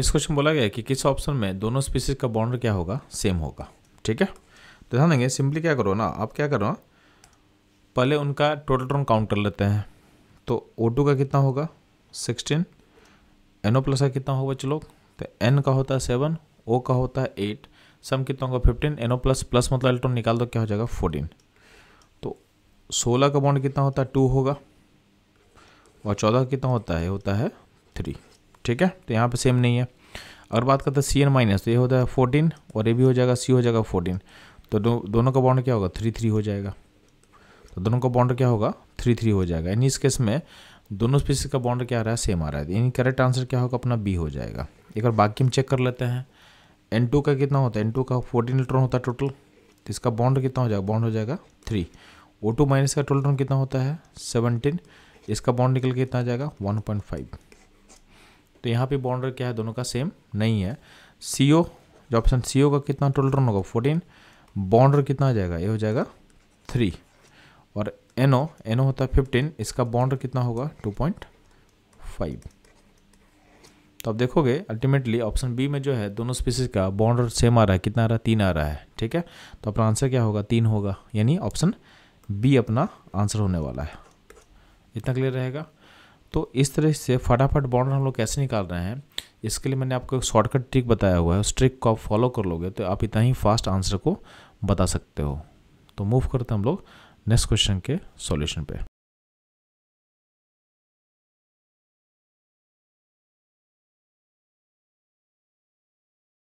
इस क्वेश्चन बोला गया है कि किस ऑप्शन में दोनों स्पीसीज का बॉन्डर क्या होगा सेम होगा ठीक है तो ध्यान देंगे सिंपली क्या करो ना आप क्या करो पहले उनका टोटल टर्म काउंट कर लेते हैं तो ओ टू का कितना होगा सिक्सटीन एन ओ प्लस का कितना होगा चलो तो एन का होता है सेवन ओ का होता है एट सम कितना होगा fifteen N O plus plus मतलब इलेक्ट्रॉन निकाल दो क्या हो जाएगा फोर्टीन तो सोलह का बॉन्ड कितना होता है टू होगा और चौदह कितना होता है होता है थ्री ठीक है तो यहाँ पे सेम नहीं है अगर बात करते हैं सी एन माइनस तो ये होता है फोर्टीन और ये भी हो जाएगा सी हो जाएगा फोर्टीन तो दो, दोनों का बाउंड क्या होगा थ्री थ्री हो जाएगा तो दोनों का बाउंड क्या होगा थ्री थ्री हो जाएगा यानी इस केस में दोनों स्पीसीज का बाउंड क्या आ रहा है सेम आ रहा है यानी करेक्ट आंसर क्या होगा अपना बी हो जाएगा एक बार बाकी हम चेक कर लेते हैं एन टू का कितना होता है एन टू का फोर्टीन इलेक्ट्रॉन होता है टोटल तो इसका बाउंड कितना हो जाएगा बाउंड हो जाएगा थ्री ओ टू माइनस का टोटल कितना होता है सेवनटीन इसका बाउंड निकल के कितना आ जाएगा वन पॉइंट फाइव तो यहाँ पे बाउंड्री क्या है दोनों का सेम नहीं है सी जो ऑप्शन सी का कितना टोटल रन होगा फोर्टीन बाउंड्री कितना आ जाएगा ये हो जाएगा थ्री और एन ओ होता है फिफ्टीन इसका बाउंड्री कितना होगा टू पॉइंट फाइव तो आप देखोगे अल्टीमेटली ऑप्शन बी में जो है दोनों स्पीसीज का बॉन्डर सेम आ रहा है कितना आ रहा है तीन आ रहा है ठीक है तो अपना आंसर क्या होगा तीन होगा यानी ऑप्शन बी अपना आंसर होने वाला है इतना क्लियर रहेगा तो इस तरह से फटाफट बॉन्ड हम लोग कैसे निकाल रहे हैं इसके लिए मैंने आपको एक शॉर्टकट ट्रिक बताया हुआ है उस ट्रिक को आप फॉलो कर लोगे तो आप इतना ही फास्ट आंसर को बता सकते हो तो मूव करते हैं हम लोग नेक्स्ट क्वेश्चन के सॉल्यूशन पे